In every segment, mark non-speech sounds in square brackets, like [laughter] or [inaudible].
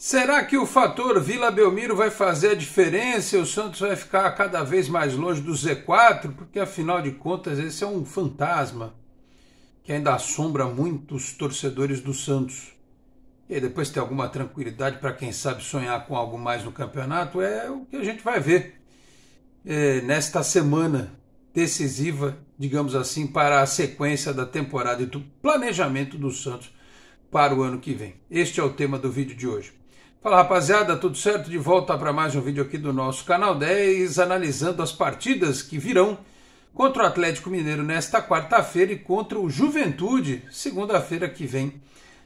Será que o fator Vila Belmiro vai fazer a diferença e o Santos vai ficar cada vez mais longe do Z4? Porque afinal de contas esse é um fantasma que ainda assombra muitos torcedores do Santos. E depois ter alguma tranquilidade para quem sabe sonhar com algo mais no campeonato é o que a gente vai ver é, nesta semana decisiva, digamos assim, para a sequência da temporada e do planejamento do Santos para o ano que vem. Este é o tema do vídeo de hoje. Fala rapaziada, tudo certo? De volta para mais um vídeo aqui do nosso canal 10, analisando as partidas que virão contra o Atlético Mineiro nesta quarta-feira e contra o Juventude, segunda-feira que vem,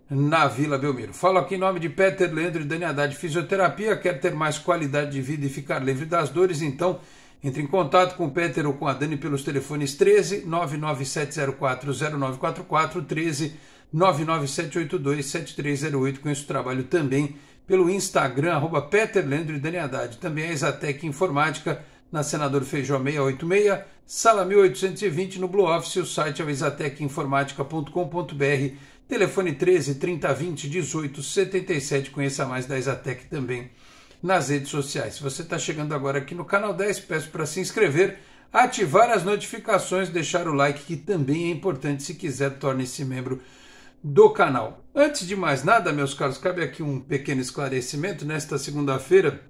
na Vila Belmiro. Falo aqui em nome de Peter Leandro e Dani Haddad Fisioterapia. Quer ter mais qualidade de vida e ficar livre das dores? Então, entre em contato com o Peter ou com a Dani pelos telefones 13 997040944, 13 997827308. 7308. Conheço o trabalho também pelo Instagram, arroba Peter e Dani Haddad. Também a Exatec Informática, na Senador Feijó 686, sala 1820, no Blue Office, o site é exatecinformática.com.br, telefone 13 30 20 18 77 Conheça mais da Exatec também nas redes sociais. Se você está chegando agora aqui no canal 10, peço para se inscrever, ativar as notificações, deixar o like, que também é importante. Se quiser, torne-se membro do canal. Antes de mais nada, meus caros, cabe aqui um pequeno esclarecimento. Nesta segunda-feira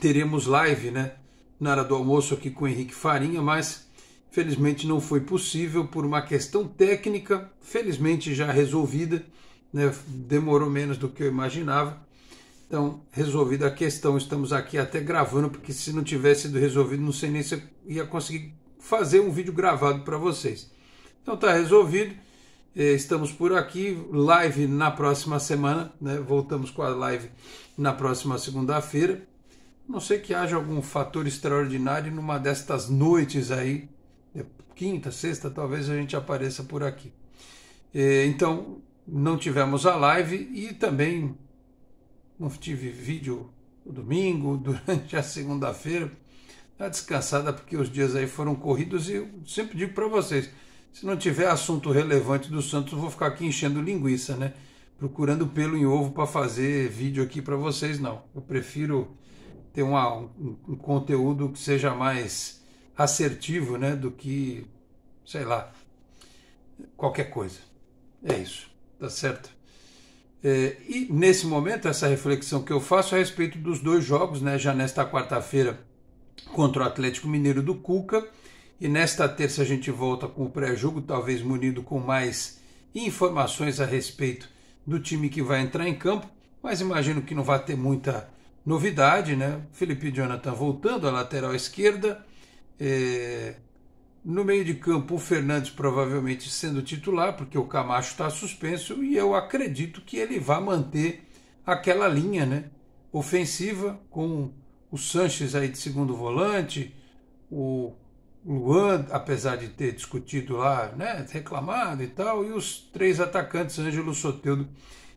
teremos live, né? Na hora do almoço aqui com o Henrique Farinha, mas felizmente não foi possível por uma questão técnica, felizmente já resolvida, né? Demorou menos do que eu imaginava. Então, resolvida a questão, estamos aqui até gravando, porque se não tivesse sido resolvido, não sei nem se eu ia conseguir fazer um vídeo gravado para vocês. Então, tá resolvido eh, estamos por aqui, live na próxima semana, né? voltamos com a live na próxima segunda-feira. Não sei que haja algum fator extraordinário numa destas noites aí, né? quinta, sexta, talvez a gente apareça por aqui. Eh, então, não tivemos a live e também não tive vídeo no domingo, [laughs] durante a segunda-feira. Está descansada porque os dias aí foram corridos e eu sempre digo para vocês, se não tiver assunto relevante do Santos, vou ficar aqui enchendo linguiça, né? Procurando pelo em ovo para fazer vídeo aqui para vocês, não. Eu prefiro ter uma, um, um, conteúdo que seja mais assertivo, né? Do que, sei lá, qualquer coisa. É isso, tá certo? É, e nesse momento, essa reflexão que eu faço é a respeito dos dois jogos, né? Já nesta quarta-feira, contra o Atlético Mineiro do Cuca e nesta terça a gente volta com o pré-jogo, talvez munido com mais informações a respeito do time que vai entrar em campo, mas imagino que não vai ter muita novidade, né? Felipe Jonathan voltando à lateral esquerda. É... No meio de campo, o Fernandes provavelmente sendo titular, porque o Camacho está suspenso, e eu acredito que ele vai manter aquela linha né? ofensiva com o Sanches aí de segundo volante, o Luan, apesar de ter discutido lá, né, reclamado e tal, e os três atacantes, Ângelo Soteudo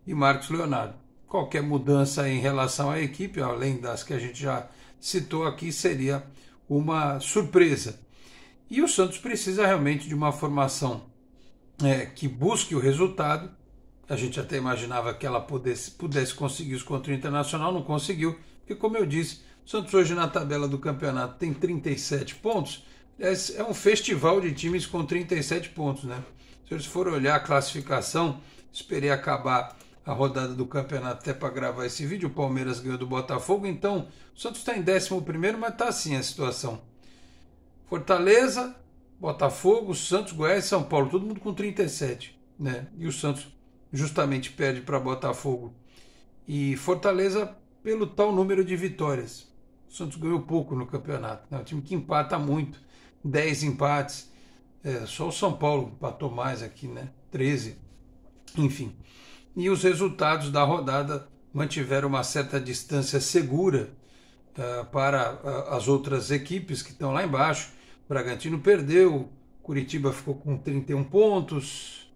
e Marcos Leonardo. Qualquer mudança em relação à equipe, além das que a gente já citou aqui, seria uma surpresa. E o Santos precisa realmente de uma formação é, que busque o resultado. A gente até imaginava que ela pudesse, pudesse conseguir os contra o Internacional, não conseguiu, porque, como eu disse, o Santos hoje na tabela do campeonato tem 37 pontos é, é um festival de times com 37 pontos, né? Se eles forem olhar a classificação, esperei acabar a rodada do campeonato até para gravar esse vídeo. O Palmeiras ganhou do Botafogo, então o Santos está em 11, mas está assim a situação. Fortaleza, Botafogo, Santos, Goiás, São Paulo, todo mundo com 37, né? E o Santos justamente perde para Botafogo e Fortaleza pelo tal número de vitórias. O Santos ganhou pouco no campeonato, né? um time que empata muito. 10 empates. É, só o São Paulo empatou mais aqui, né? 13. Enfim. E os resultados da rodada mantiveram uma certa distância segura uh, para uh, as outras equipes que estão lá embaixo. O Bragantino perdeu, Curitiba ficou com 31 pontos.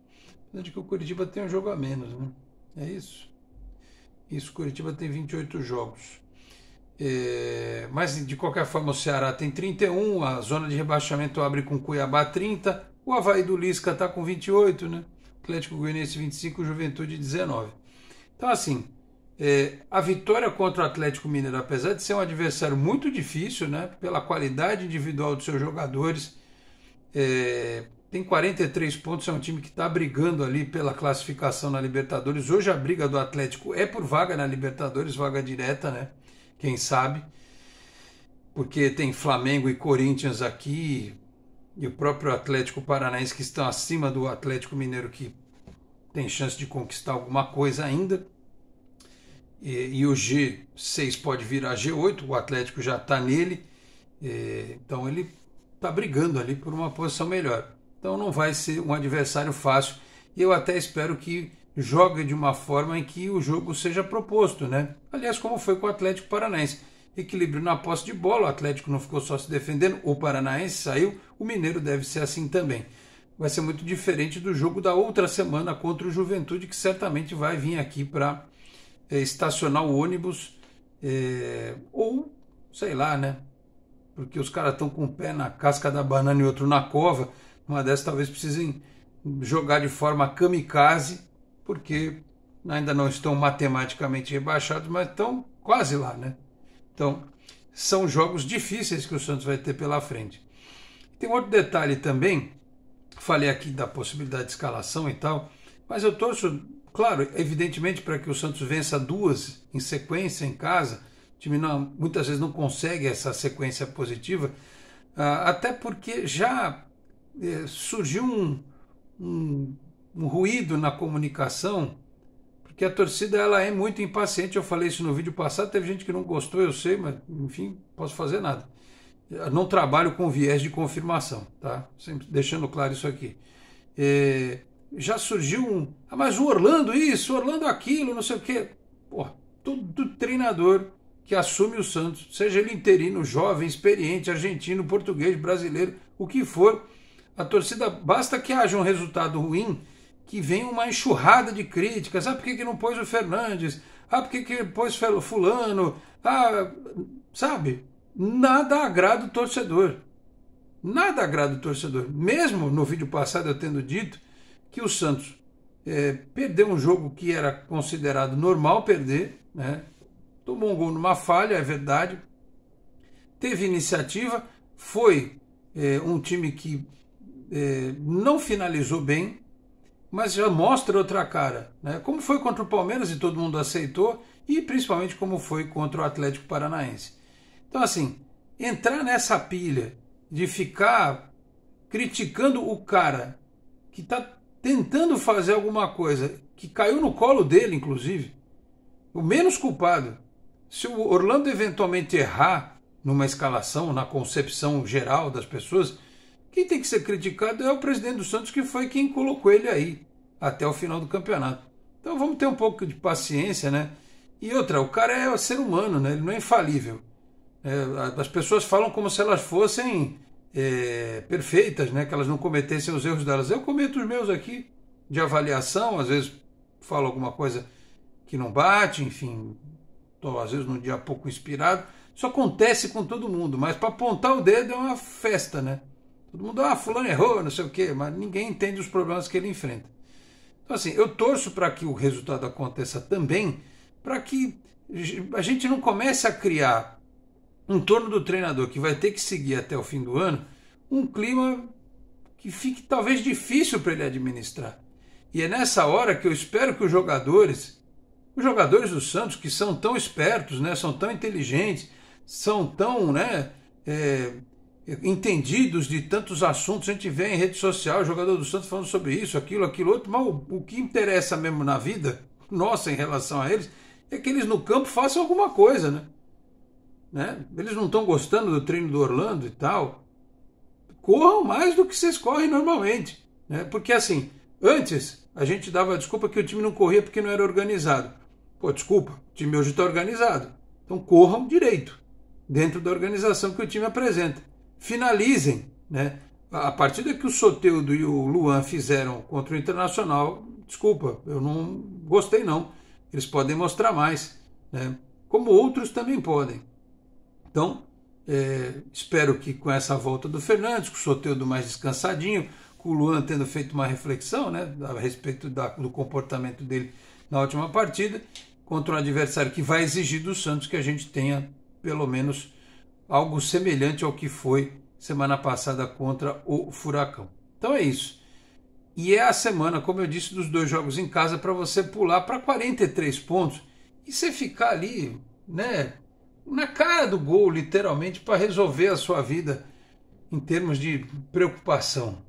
Apesar de que o Curitiba tem um jogo a menos, né? É isso. Isso, Curitiba tem 28 jogos. É, mas de qualquer forma o Ceará tem 31, a zona de rebaixamento abre com Cuiabá 30, o Havaí do Lisca está com 28, né? Atlético Goianiense 25, Juventude 19. Então assim, é, a vitória contra o Atlético Mineiro, apesar de ser um adversário muito difícil, né? Pela qualidade individual dos seus jogadores, é, tem 43 pontos, é um time que está brigando ali pela classificação na Libertadores. Hoje a briga do Atlético é por vaga na Libertadores, vaga direta, né? quem sabe? Porque tem Flamengo e Corinthians aqui, e o próprio Atlético Paranaense que estão acima do Atlético Mineiro que tem chance de conquistar alguma coisa ainda. E, e o G6 pode virar G8, o Atlético já está nele, e, então ele está brigando ali por uma posição melhor. Então não vai ser um adversário fácil. E eu até espero que joga de uma forma em que o jogo seja proposto, né? Aliás, como foi com o Atlético Paranaense. Equilíbrio na posse de bola, o Atlético não ficou só se defendendo, o Paranaense saiu, o Mineiro deve ser assim também. Vai ser muito diferente do jogo da outra semana contra o Juventude, que certamente vai vir aqui para é, eh, estacionar o ônibus é, ou, sei lá, né? Porque os caras estão com um pé na casca da banana e outro na cova. Uma dessas talvez precisem jogar de forma kamikaze porque ainda não estão matematicamente rebaixados, mas estão quase lá, né? Então, são jogos difíceis que o Santos vai ter pela frente. Tem outro detalhe também, falei aqui da possibilidade de escalação e tal, mas eu torço, claro, evidentemente para que o Santos vença duas em sequência em casa. O time não, muitas vezes não consegue essa sequência positiva, ah, até porque já eh, surgiu um, um um ruído na comunicação, porque a torcida ela é muito impaciente. Eu falei isso no vídeo passado, teve gente que não gostou, eu sei, mas enfim, posso fazer nada. Eu não trabalho com viés de confirmação, tá? Sempre deixando claro isso aqui. É, já surgiu um. Ah, mas o Orlando isso, Orlando aquilo, não sei o quê. Pô, todo treinador que assume o Santos, seja ele interino, jovem, experiente, argentino, português, brasileiro, o que for, a torcida basta que haja um resultado ruim que vem uma enxurrada de críticas. Ah, por que, que não pôs o Fernandes? Ah, por que, que pôs Fulano? Ah, sabe? Nada agrada o torcedor. Nada agrada o torcedor. Mesmo no vídeo passado eu tendo dito que o Santos é, perdeu um jogo que era considerado normal perder, né? tomou um gol numa falha, é verdade, teve iniciativa, foi é, um time que é, não finalizou bem, mas já mostra outra cara, né? Como foi contra o Palmeiras e todo mundo aceitou, e principalmente como foi contra o Atlético Paranaense. Então, assim, entrar nessa pilha de ficar criticando o cara que está tentando fazer alguma coisa que caiu no colo dele, inclusive, o menos culpado. Se o Orlando eventualmente errar numa escalação, na concepção geral das pessoas, quem tem que ser criticado é o presidente do Santos, que foi quem colocou ele aí até o final do campeonato. Então vamos ter um pouco de paciência, né? E outra, o cara é ser humano, né? Ele não é infalível. É, as pessoas falam como se elas fossem é, perfeitas, né? Que elas não cometessem os erros delas. Eu cometo os meus aqui de avaliação, às vezes falo alguma coisa que não bate, enfim, às vezes num dia pouco inspirado. Isso acontece com todo mundo, mas para apontar o dedo é uma festa, né? Todo mundo, ah, fulano errou, não sei o quê, mas ninguém entende os problemas que ele enfrenta. Então, assim, eu torço para que o resultado aconteça também, para que a gente não comece a criar em torno do treinador que vai ter que seguir até o fim do ano um clima que fique talvez difícil para ele administrar. E é nessa hora que eu espero que os jogadores, os jogadores do Santos, que são tão espertos, né, são tão inteligentes, são tão né, é, entendidos de tantos assuntos. A gente vê em rede social jogador do Santos falando sobre isso, aquilo, aquilo outro, mas o, o que interessa mesmo na vida, nossa, em relação a eles, é que eles no campo façam alguma coisa, né? né? Eles não estão gostando do treino do Orlando e tal. Corram mais do que vocês correm normalmente, né? Porque assim, antes a gente dava a desculpa que o time não corria porque não era organizado. Pô, desculpa, o time hoje está organizado. Então corram direito, dentro da organização que o time apresenta finalizem, né? A partida que o Soteudo e o Luan fizeram contra o Internacional, desculpa, eu não gostei não. Eles podem mostrar mais, né? Como outros também podem. Então, é, espero que com essa volta do Fernandes, com o Soteudo mais descansadinho, com o Luan tendo feito uma reflexão, né, a respeito da, do comportamento dele na última partida, contra um adversário que vai exigir do Santos que a gente tenha pelo menos algo semelhante ao que foi semana passada contra o Furacão. Então é isso. E é a semana, como eu disse, dos dois jogos em casa para você pular para 43 pontos e você ficar ali, né, na cara do gol, literalmente, para resolver a sua vida em termos de preocupação.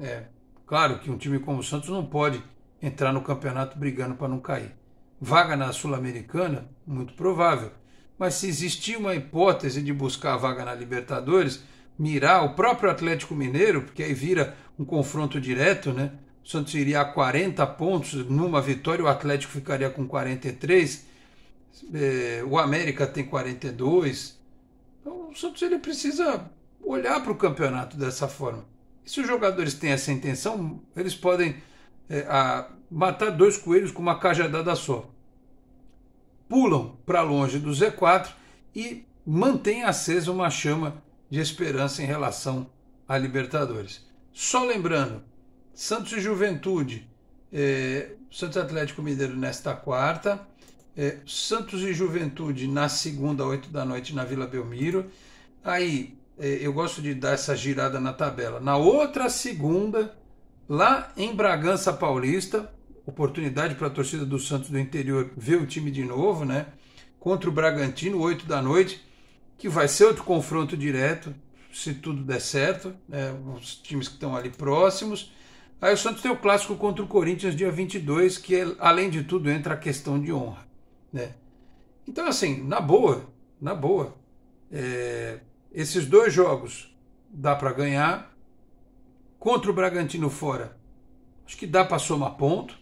É claro que um time como o Santos não pode entrar no campeonato brigando para não cair. Vaga na Sul-Americana? Muito provável mas se existia uma hipótese de buscar a vaga na Libertadores, mirar o próprio Atlético Mineiro, porque aí vira um confronto direto, né? O Santos iria a 40 pontos numa vitória, o Atlético ficaria com 43, é, o América tem 42. Então o Santos ele precisa olhar para o campeonato dessa forma. E se os jogadores têm essa intenção, eles podem é, a, matar dois coelhos com uma cajadada só pulam para longe do Z4 e mantêm acesa uma chama de esperança em relação à Libertadores. Só lembrando, Santos e Juventude, é, Santos Atlético Mineiro nesta quarta, é, Santos e Juventude na segunda, 8 da noite, na Vila Belmiro. Aí é, eu gosto de dar essa girada na tabela. Na outra segunda, lá em Bragança Paulista, oportunidade para a torcida do Santos do interior ver o time de novo, né? Contra o Bragantino, 8 da noite, que vai ser outro confronto direto, se tudo der certo, né? os times que estão ali próximos. Aí o Santos tem o clássico contra o Corinthians, dia 22, que é, além de tudo entra a questão de honra, né? Então, assim, na boa, na boa, é, esses dois jogos dá para ganhar. Contra o Bragantino fora, acho que dá para somar ponto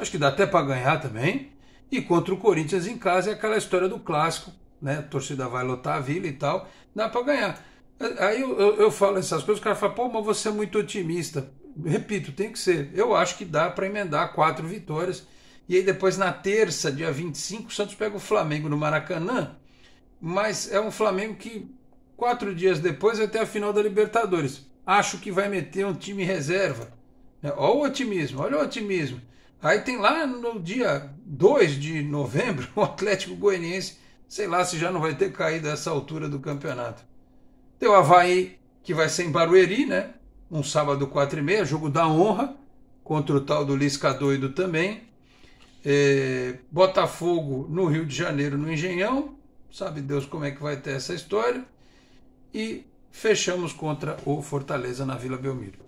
acho que dá até para ganhar também. E contra o Corinthians em casa é aquela história do clássico, né? A torcida vai lotar a vila e tal, dá para ganhar. Aí eu, eu, eu, falo essas coisas, o cara fala, pô, mas você é muito otimista. Repito, tem que ser. Eu acho que dá para emendar quatro vitórias. E aí depois na terça, dia 25, o Santos pega o Flamengo no Maracanã. Mas é um Flamengo que quatro dias depois vai ter a final da Libertadores. Acho que vai meter um time reserva. Olha né? o otimismo, olha o otimismo. Aí tem lá no dia 2 de novembro [laughs] o Atlético Goianiense, sei lá se já não vai ter caído a essa altura do campeonato. Tem o Havaí, que vai ser em Barueri, né? Um sábado 4 e meia, jogo da honra, contra o tal do Lisca Doido também. É, Botafogo no Rio de Janeiro, no Engenhão. Sabe Deus como é que vai ter essa história. E fechamos contra o Fortaleza na Vila Belmiro.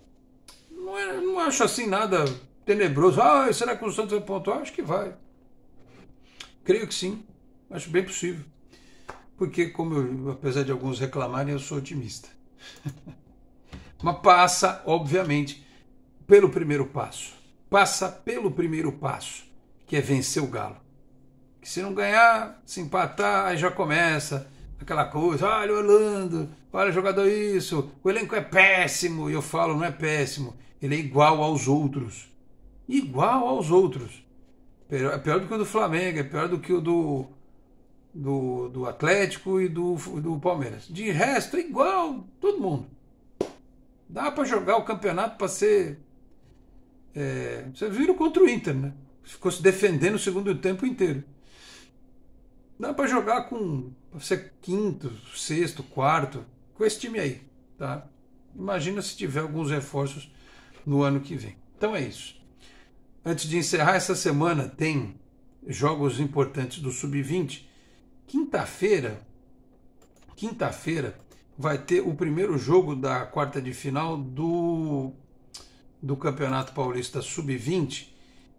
Não, é, não acho assim nada tenebroso. Ah, será que o Santos vai pontuar? Acho que vai. Creio que sim. Acho bem possível. Porque, como eu, apesar de alguns reclamarem, eu sou otimista. [laughs] Mas passa, obviamente, pelo primeiro passo. Passa pelo primeiro passo, que é vencer o Galo. Que se não ganhar, se empatar, aí já começa aquela coisa, olha o Orlando, olha o jogador isso, o elenco é péssimo, e eu falo, não é péssimo, ele é igual aos outros igual aos outros. É pior do que o do Flamengo, é pior do que o do, do, do Atlético e do, do Palmeiras. De resto, é igual todo mundo. Dá para jogar o campeonato para ser. É, você viram contra o Inter, né? Ficou se defendendo o segundo tempo inteiro. Dá para jogar com você quinto, sexto, quarto, com esse time aí, tá? Imagina se tiver alguns reforços no ano que vem. Então é isso. Antes de encerrar essa semana, tem jogos importantes do Sub-20. Quinta-feira, quinta-feira vai ter o primeiro jogo da quarta de final do, do Campeonato Paulista Sub-20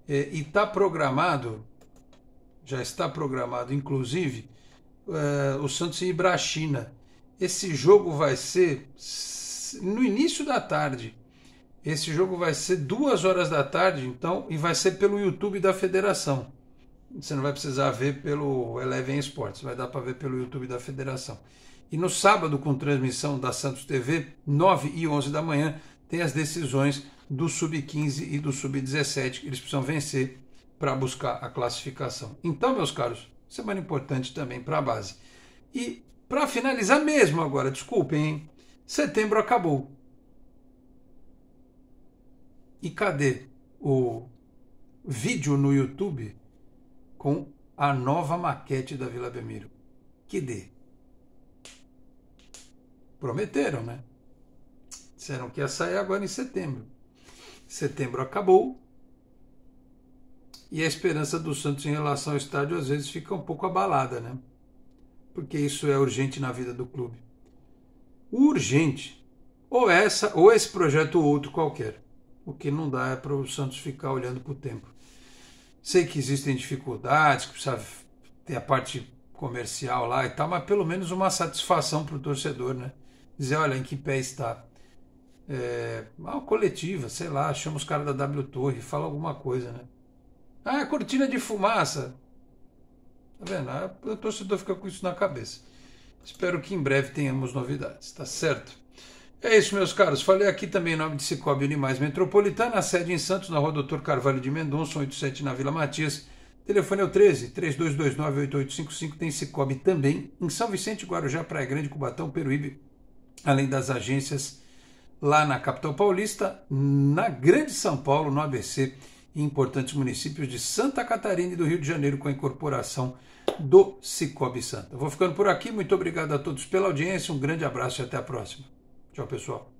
é, e está programado, já está programado inclusive, é, o Santos e Ibrachina. Esse jogo vai ser no início da tarde. Esse jogo vai ser duas horas da tarde, então, e vai ser pelo YouTube da Federação. Você não vai precisar ver pelo Eleven Sports, vai dar para ver pelo YouTube da Federação. E no sábado, com transmissão da Santos TV, 9 e 11 da manhã, tem as decisões do Sub-15 e do Sub-17, que eles precisam vencer para buscar a classificação. Então, meus caros, semana importante também para a base. E para finalizar mesmo agora, desculpem, hein? setembro acabou. E cadê o vídeo no YouTube com a nova maquete da Vila Belmiro? Que dê. Prometeram, né? Disseram que ia sair agora em setembro. Setembro acabou. E a esperança do Santos em relação ao estádio às vezes fica um pouco abalada, né? Porque isso é urgente na vida do clube. Urgente. Ou essa, ou esse projeto ou outro qualquer. O que não dá é para o Santos ficar olhando para o tempo. Sei que existem dificuldades, que precisa ter a parte comercial lá e tal, mas pelo menos uma satisfação para o torcedor, né? Dizer, olha, em que pé está. É, uma coletiva, sei lá, chama os caras da W Torre, fala alguma coisa, né? Ah, é cortina de fumaça. Tá vendo? Ah, o torcedor fica com isso na cabeça. Espero que em breve tenhamos novidades, tá certo? É isso, meus caros. Falei aqui também em nome de Cicobi Animais Metropolitana, a sede em Santos, na rua Doutor Carvalho de Mendonça, 87 na Vila Matias. Telefone é o 13 3229 8855. Tem Cicobi também em São Vicente, Guarujá, Praia Grande, Cubatão, Peruíbe, além das agências lá na capital paulista, na Grande São Paulo, no ABC e importantes municípios de Santa Catarina e do Rio de Janeiro com a incorporação do Cicobi Santa. Vou ficando por aqui. Muito obrigado a todos pela audiência. Um grande abraço e até a próxima. Tchau, pessoal.